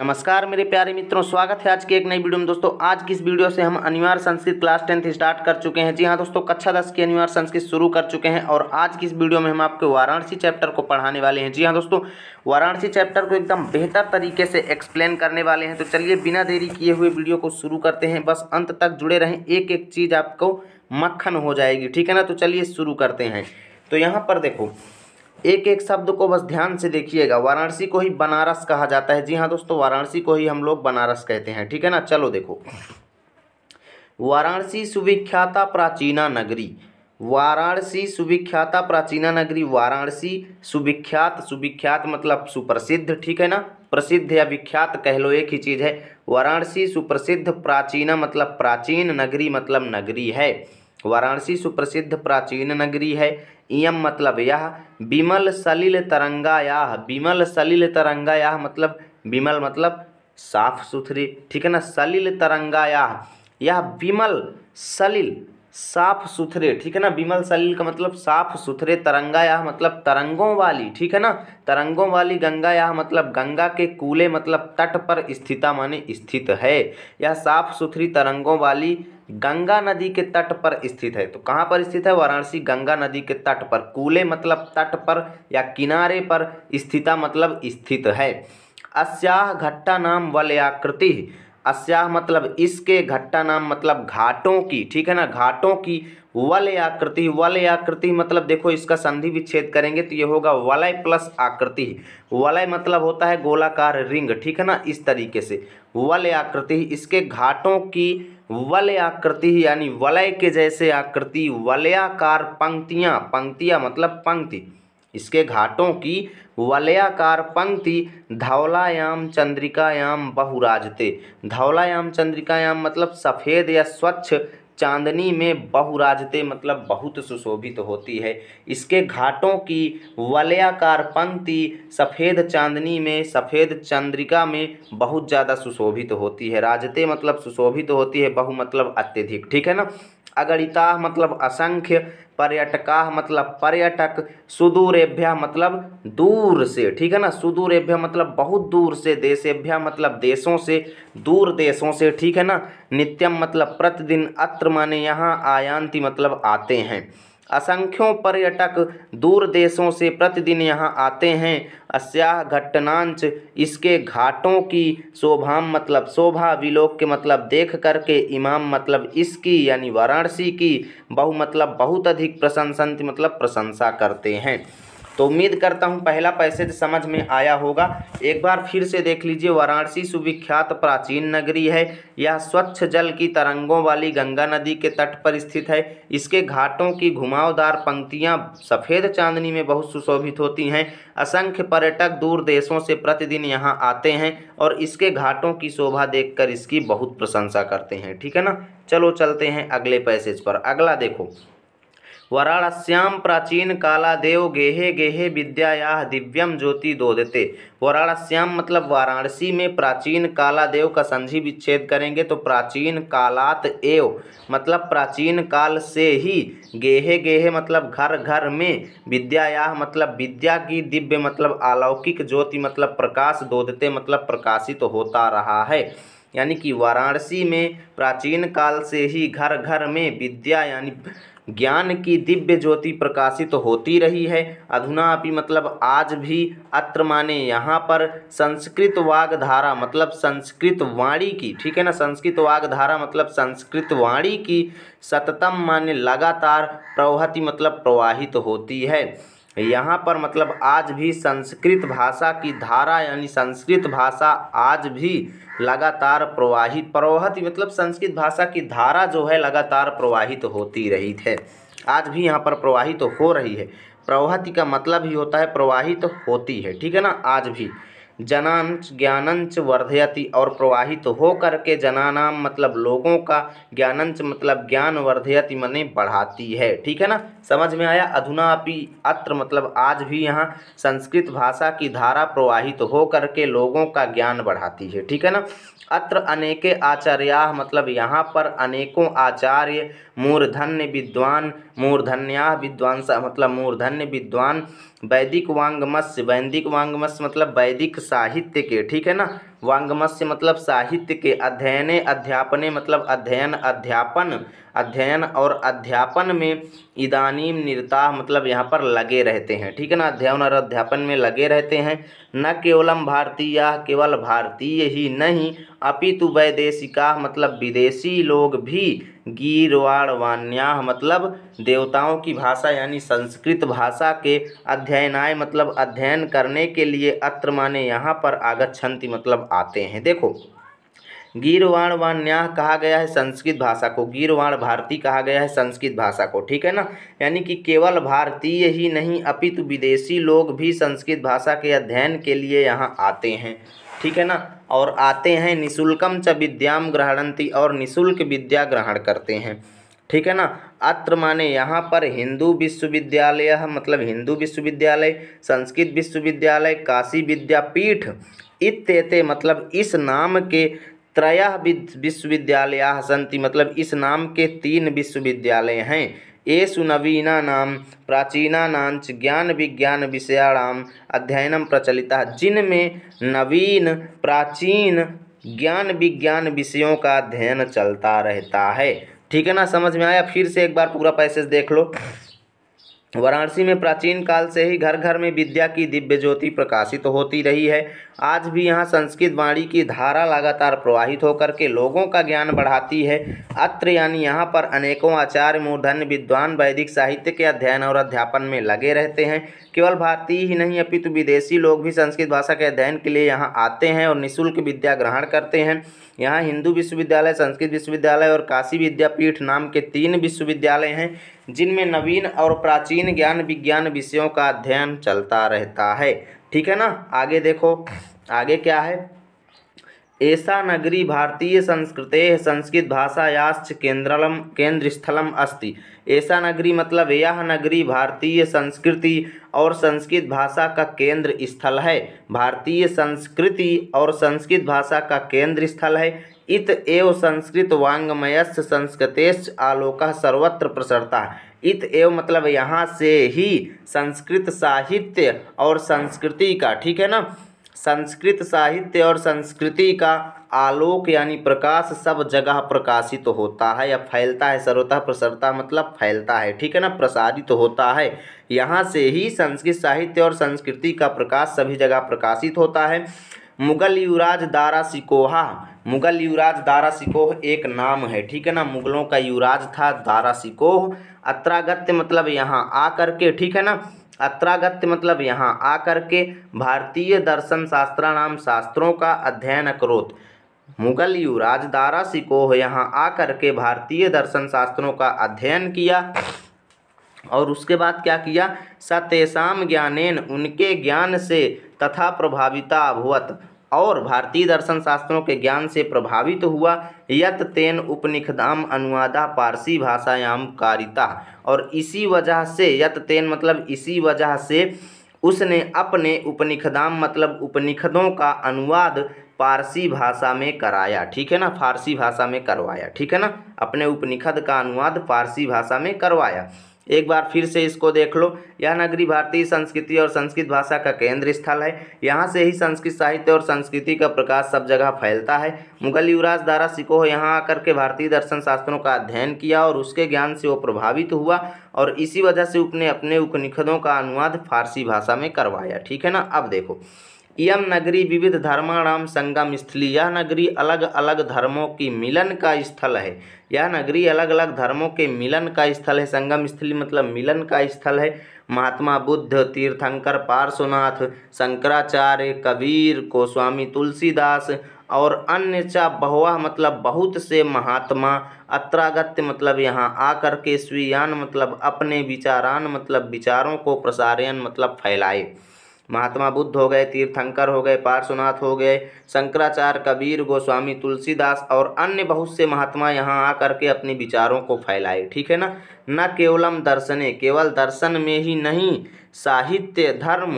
नमस्कार मेरे प्यारे मित्रों स्वागत है आज के एक नई वीडियो में दोस्तों आज की इस वीडियो से हम अनिवार्य संस्कृत क्लास टेंथ स्टार्ट कर चुके हैं जी हाँ दोस्तों कक्षा दस की अनिवार्य संस्कृत शुरू कर चुके हैं और आज की इस वीडियो में हम आपके वाराणसी चैप्टर को पढ़ाने वाले हैं जी हाँ दोस्तों वाराणसी चैप्टर को एकदम बेहतर तरीके से एक्सप्लेन करने वाले हैं तो चलिए बिना देरी किए हुए वीडियो को शुरू करते हैं बस अंत तक जुड़े रहें एक एक चीज़ आपको मक्खन हो जाएगी ठीक है ना तो चलिए शुरू करते हैं तो यहाँ पर देखो एक एक शब्द को बस ध्यान से देखिएगा वाराणसी को ही बनारस कहा जाता है जी हाँ दोस्तों वाराणसी को ही हम लोग बनारस कहते हैं ठीक है ना चलो देखो वाराणसी सुविख्याता प्राचीना नगरी वाराणसी सुविख्याता प्राचीना नगरी वाराणसी सुविख्यात सुविख्यात मतलब सुप्रसिद्ध ठीक है ना प्रसिद्ध या विख्यात कह लो एक ही चीज़ है वाराणसी सुप्रसिद्ध प्राचीना मतलब प्राचीन नगरी मतलब नगरी है वाराणसी सुप्रसिद्ध प्राचीन नगरी है इयम मतलब यह विमल सलिल तरंगाया विमल सलिल तरंगाया मतलब विमल मतलब साफ सुथरी ठीक है ना सलिल तरंगाया यह विमल सलिल साफ सुथरे ठीक है ना विमल सलिल का मतलब साफ सुथरे तरंगा या मतलब तरंगों वाली ठीक है ना तरंगों वाली गंगा या मतलब गंगा के कूले मतलब तट पर स्थिता माने स्थित है यह साफ सुथरी तरंगों वाली गंगा नदी के तट पर स्थित है तो कहाँ पर स्थित है वाराणसी गंगा नदी के तट पर कूले मतलब तट पर या किनारे पर स्थिता मतलब स्थित है अस्याह घट्टा नाम वल आकृति अस्याह मतलब इसके घट्टा नाम मतलब घाटों की ठीक है ना घाटों की वल आकृति वल आकृति मतलब देखो इसका संधि विच्छेद करेंगे तो ये होगा वलय प्लस आकृति वलय मतलब होता है गोलाकार रिंग ठीक है ना इस तरीके से वल आकृति इसके घाटों की वलय आकृति यानी वलय के जैसे आकृति वलयाकार पंक्तियाँ पंक्तियाँ मतलब पंक्ति इसके घाटों की वलयाकार पंक्ति धवलायाम चंद्रिकायाम बहुराजते धौलायाम चंद्रिकायाम मतलब सफ़ेद या स्वच्छ चांदनी में बहुराजते मतलब बहुत सुशोभित होती है इसके घाटों की वलयाकार पंक्ति सफ़ेद चांदनी में सफ़ेद चंद्रिका में बहुत ज़्यादा सुशोभित होती है राजते मतलब सुशोभित होती है बहु मतलब अत्यधिक ठीक है ना अगणिता मतलब असंख्य पर्यटका मतलब पर्यटक सुदूरेभ्य मतलब दूर से ठीक है ना सुदूरेभ्य मतलब बहुत दूर से देशेभ्य मतलब देशों से दूर देशों से ठीक है ना नित्यम मतलब प्रतिदिन अत्र माने यहाँ आयांति मतलब आते हैं असंख्यों पर्यटक दूर देशों से प्रतिदिन यहाँ आते हैं अस्याह घटनांच इसके घाटों की शोभा मतलब शोभा विलोक के मतलब देख करके इमाम मतलब इसकी यानी वाराणसी की बहु मतलब बहुत अधिक प्रशंसंत मतलब प्रशंसा करते हैं तो उम्मीद करता हूँ पहला पैसेज समझ में आया होगा एक बार फिर से देख लीजिए वाराणसी सुविख्यात प्राचीन नगरी है यह स्वच्छ जल की तरंगों वाली गंगा नदी के तट पर स्थित है इसके घाटों की घुमावदार पंक्तियाँ सफ़ेद चांदनी में बहुत सुशोभित होती हैं असंख्य पर्यटक दूर देशों से प्रतिदिन यहाँ आते हैं और इसके घाटों की शोभा देख इसकी बहुत प्रशंसा करते हैं ठीक है ना चलो चलते हैं अगले पैसेज पर अगला देखो प्राचीन कालादेव गेहे गेहे विद्यायाः दिव्यम ज्योति दोदते वाराणस्याम मतलब वाराणसी में प्राचीन कालादेव का संधि विच्छेद करेंगे तो प्राचीन कालात एव मतलब प्राचीन काल से ही गेहे गेहे मतलब घर घर में विद्यायाह मतलब विद्या की दिव्य मतलब अलौकिक ज्योति मतलब प्रकाश दोदते मतलब प्रकाशित तो होता रहा है यानी कि वाराणसी में प्राचीन काल से ही घर घर में विद्या यानी ज्ञान की दिव्य ज्योति प्रकाशित तो होती रही है अधुना भी मतलब आज भी अत्र माने यहाँ पर संस्कृत धारा मतलब संस्कृत वाणी की ठीक है ना संस्कृत वागधारा मतलब संस्कृत वाणी की सततम माने लगातार प्रवहति मतलब प्रवाहित तो होती है यहाँ पर मतलब आज भी संस्कृत भाषा की धारा यानी संस्कृत भाषा आज भी लगातार प्रवाहित प्रवाहित मतलब संस्कृत भाषा की धारा जो है लगातार प्रवाहित होती रही है आज भी यहाँ पर प्रवाहित हो रही है प्रवाहित का मतलब ही होता है प्रवाहित होती है ठीक है ना आज भी जनांच ज्ञानंच वर्धयति और प्रवाहित होकर के जनानाम मतलब लोगों का ज्ञानंच मतलब ज्ञान वर्धयति मने बढ़ाती है ठीक है ना समझ में आया अधुना भी अत्र मतलब आज भी यहाँ संस्कृत भाषा की धारा प्रवाहित होकर के लोगों का ज्ञान बढ़ाती है ठीक है ना अत्र अनेके आचार्या मतलब यहाँ पर अनेकों आचार्य मूर्धन्य विद्वान मूर्धन्या विद्वांस मतलब मूर्धन्य विद्वान वैदिक वांगमस्य वैदिक वांगमस्य मतलब वैदिक साहित्य के ठीक है ना वांगमस्य मतलब साहित्य के अध्ययने अध्यापने मतलब अध्ययन अध्यापन अध्ययन और अध्यापन में इदानीम निरताह मतलब यहाँ पर लगे रहते हैं ठीक है ना अध्ययन और अध्यापन में लगे रहते हैं न केवलम भारतीय केवल भारतीय ही नहीं अपितु वैदेशिका मतलब विदेशी लोग भी गीरवाणवान्या मतलब देवताओं की भाषा यानी संस्कृत भाषा के अध्ययनाय मतलब अध्ययन करने के लिए अत्र माने यहाँ पर आगछंती मतलब आते हैं देखो गीरवाण व न्याह कहा गया है संस्कृत भाषा को गीरवाण भारती कहा गया है संस्कृत भाषा को ठीक है ना यानी कि केवल भारतीय ही नहीं अपितु विदेशी लोग भी संस्कृत भाषा के अध्ययन के लिए यहाँ आते हैं ठीक है ना और आते हैं निशुल्कम च विद्याम ग्रहणंती और निशुल्क विद्या ग्रहण करते हैं ठीक है ना अत्र माने यहाँ पर हिंदू विश्वविद्यालय मतलब हिंदू विश्वविद्यालय संस्कृत विश्वविद्यालय काशी विद्यापीठ इत मतलब इस नाम के त्रय विश्वविद्यालया सन्ति मतलब इस नाम के तीन विश्वविद्यालय हैं ये नाम प्राचीना प्राचीनानांच ज्ञान विज्ञान विषयाणाम अध्ययन प्रचलिता जिनमें नवीन प्राचीन ज्ञान विज्ञान विषयों का अध्ययन चलता रहता है ठीक है ना समझ में आया फिर से एक बार पूरा पैसेज देख लो वाराणसी में प्राचीन काल से ही घर घर में विद्या की दिव्य ज्योति प्रकाशित तो होती रही है आज भी यहाँ संस्कृत वाणी की धारा लगातार प्रवाहित होकर के लोगों का ज्ञान बढ़ाती है अत्र यानी यहाँ पर अनेकों आचार्य मूर्धन्य विद्वान वैदिक साहित्य के अध्ययन और अध्यापन में लगे रहते हैं केवल भारतीय ही नहीं अपितु विदेशी लोग भी संस्कृत भाषा के अध्ययन के लिए यहाँ आते हैं और निःशुल्क विद्या ग्रहण करते हैं यहाँ हिंदू विश्वविद्यालय संस्कृत विश्वविद्यालय और काशी विद्यापीठ नाम के तीन विश्वविद्यालय हैं जिनमें नवीन और प्राचीन ज्ञान विज्ञान विषयों का अध्ययन चलता रहता है ठीक है ना आगे देखो आगे क्या है ऐसा नगरी भारतीय संस्कृते संस्कृत केंद्रलम केंद्र स्थलम अस्ति ऐसा नगरी मतलब यह नगरी भारतीय संस्कृति और संस्कृत भाषा का केंद्र स्थल है भारतीय संस्कृति और संस्कृत भाषा का केंद्र स्थल है इत एव संस्कृत वाङ्मयस्य संस्कृतेश आलोक सर्वत्र प्रसरता इत एव मतलब यहाँ से ही संस्कृत साहित्य और संस्कृति का ठीक है ना संस्कृत साहित्य और संस्कृति का आलोक यानी प्रकाश सब जगह प्रकाशित तो होता है या फैलता है सर्वतः प्रसरता मतलब फैलता है ठीक है ना प्रसारित तो होता है यहाँ से ही संस्कृत साहित्य और संस्कृति का प्रकाश सभी जगह प्रकाशित होता है मुगल युवराज दारा सिकोहा मुगल युवराज दारा सिकोह एक नाम है ठीक है ना मुगलों का युवराज था दारा सिकोह अत्रागत्य मतलब यहाँ आ करके ठीक है ना अत्रागत्य मतलब यहाँ आ करके भारतीय दर्शन शास्त्रा नाम शास्त्रों का अध्ययन करोत मुगल युवराज दारा सिकोह यहाँ आ करके भारतीय दर्शन शास्त्रों का अध्ययन किया और उसके बाद क्या किया सतेसाम ज्ञानेन उनके ज्ञान से तथा प्रभाविता अभवत और भारतीय दर्शन शास्त्रों के ज्ञान से प्रभावित तो हुआ यत तेन उपनिखदाम अनुवादा पारसी भाषायाम कारिता और इसी वजह से यत तेन मतलब इसी वजह से उसने अपने उपनिखदाम मतलब उपनिखदों का अनुवाद पारसी भाषा में कराया ठीक है ना फारसी भाषा में करवाया ठीक है ना अपने उपनिखद का अनुवाद फारसी भाषा में करवाया एक बार फिर से इसको देख लो यह नगरी भारतीय संस्कृति और संस्कृत भाषा का केंद्र स्थल है यहाँ से ही संस्कृत साहित्य और संस्कृति का प्रकाश सब जगह फैलता है मुगल युवराज दारा सिकोह यहाँ आकर के भारतीय दर्शन शास्त्रों का अध्ययन किया और उसके ज्ञान से वो प्रभावित हुआ और इसी वजह से उसने अपने उपनिखदों का अनुवाद फारसी भाषा में करवाया ठीक है ना अब देखो यम नगरी विविध धर्माणाम संगम स्थली यह नगरी अलग अलग धर्मों की मिलन का स्थल है यह नगरी अलग अलग धर्मों के मिलन का स्थल है संगम स्थली मतलब मिलन का स्थल है महात्मा बुद्ध तीर्थंकर पार्श्वनाथ शंकराचार्य कबीर गोस्वामी तुलसीदास और अन्य चा बहुआ मतलब बहुत से महात्मा अत्रागत्य मतलब यहाँ आकर के स्वीयान मतलब अपने विचारान मतलब विचारों को प्रसारयन मतलब फैलाए महात्मा बुद्ध हो गए तीर्थंकर हो गए पार्श्वनाथ हो गए शंकराचार्य कबीर गोस्वामी तुलसीदास और अन्य बहुत से महात्मा यहाँ आ करके अपने विचारों को फैलाए ठीक है ना न केवलम दर्शने केवल दर्शन में ही नहीं साहित्य धर्म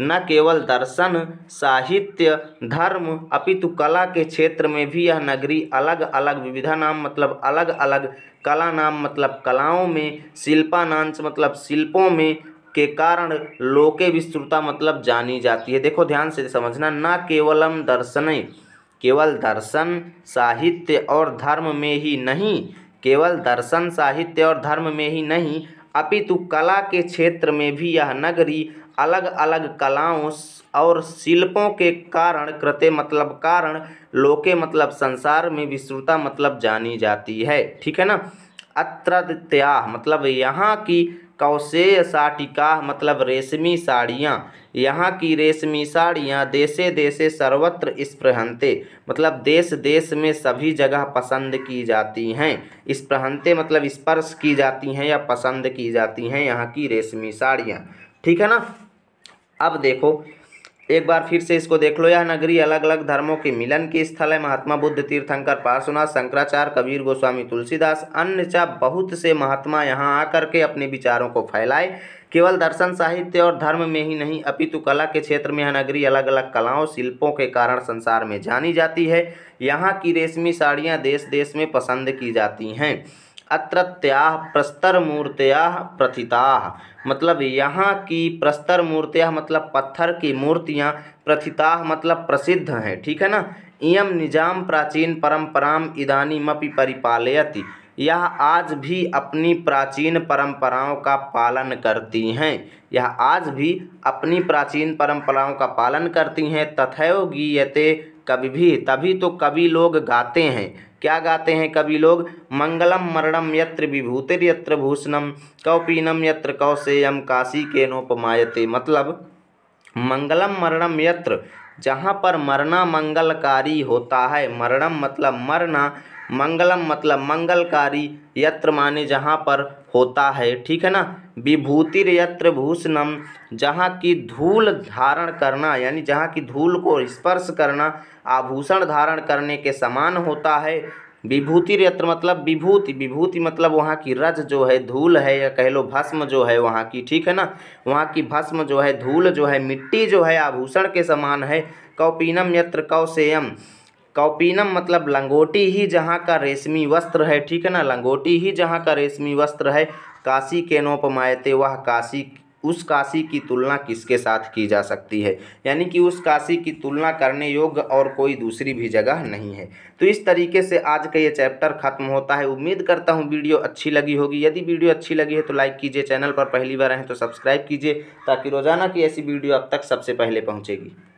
न केवल दर्शन साहित्य धर्म अपितु कला के क्षेत्र में भी यह नगरी अलग अलग विविधा नाम मतलब अलग अलग कला नाम मतलब कलाओं में शिल्पानांश मतलब शिल्पों में के कारण लोके विस्तृता मतलब जानी जाती है देखो ध्यान से समझना न केवलम दर्शन केवल दर्शन साहित्य और धर्म में ही नहीं केवल दर्शन साहित्य और धर्म में ही नहीं अपितु कला के क्षेत्र में भी यह नगरी अलग अलग कलाओं और शिल्पों के कारण कृत्य मतलब कारण लोके मतलब संसार में विश्रुता मतलब जानी जाती है ठीक है ना अत्रत्या मतलब यहाँ की कौशेय साटिका मतलब रेशमी साड़ियाँ यहाँ की रेशमी साड़ियाँ देशे देशे सर्वत्र स्प्रहनते मतलब देश देश में सभी जगह पसंद की जाती हैं स्प्रहनते मतलब स्पर्श की जाती हैं या पसंद की जाती हैं यहाँ की रेशमी साड़ियाँ ठीक है ना अब देखो एक बार फिर से इसको देख लो यह नगरी अलग अलग धर्मों के मिलन की स्थल है महात्मा बुद्ध तीर्थंकर पार्श्वनाथ शंकराचार्य कबीर गोस्वामी तुलसीदास अन्य चा बहुत से महात्मा यहाँ आकर के अपने विचारों को फैलाए केवल दर्शन साहित्य और धर्म में ही नहीं अपितु कला के क्षेत्र में यह नगरी अलग अलग कलाओं शिल्पों के कारण संसार में जानी जाती है यहाँ की रेशमी साड़ियाँ देश देश में पसंद की जाती हैं अत्रत्या प्रस्तर मूर्तियाँ प्रथिता मतलब यहाँ की प्रस्तर मूर्तियाँ मतलब पत्थर की मूर्तियाँ प्रथिता मतलब प्रसिद्ध हैं ठीक है ना इम निजाम प्राचीन परंपराम इदानीमपि परिपालयति यह आज भी अपनी प्राचीन परंपराओं का पालन करती हैं यह आज भी अपनी प्राचीन परंपराओं का पालन करती हैं तथयोगीयते गीयते कभी भी तभी तो कवि लोग गाते हैं क्या गाते हैं कवि लोग मंगलम मरणम यत्र विभूतिर यत्र भूषणम कौपीनम यत्र कौशेयम काशी के नोपमायते मतलब मंगलम मरणम यत्र जहाँ पर मरना मंगलकारी होता है मरणम मतलब मरना मंगलम मतलब मंगलकारी यत्र माने जहाँ पर होता है ठीक है ना विभूतिर यत्र भूषणम जहाँ की धूल धारण करना यानी जहाँ की धूल को स्पर्श करना आभूषण धारण करने के समान होता है विभूति यत्र मतलब विभूति विभूति मतलब वहाँ की रज जो है धूल है या कह लो भस्म जो है वहाँ की ठीक है ना वहाँ की भस्म जो है धूल जो है मिट्टी जो है आभूषण के समान है कौपीनम यत्र कौशेयम कौपीनम मतलब लंगोटी ही जहाँ का रेशमी वस्त्र है ठीक है ना लंगोटी ही जहाँ का रेशमी वस्त्र है काशी के नोपमायते वह काशी उस काशी की तुलना किसके साथ की जा सकती है यानी कि उस काशी की तुलना करने योग्य और कोई दूसरी भी जगह नहीं है तो इस तरीके से आज का ये चैप्टर खत्म होता है उम्मीद करता हूँ वीडियो अच्छी लगी होगी यदि वीडियो अच्छी लगी है तो लाइक कीजिए चैनल पर पहली बार आए तो सब्सक्राइब कीजिए ताकि रोजाना की ऐसी वीडियो अब तक सबसे पहले पहुँचेगी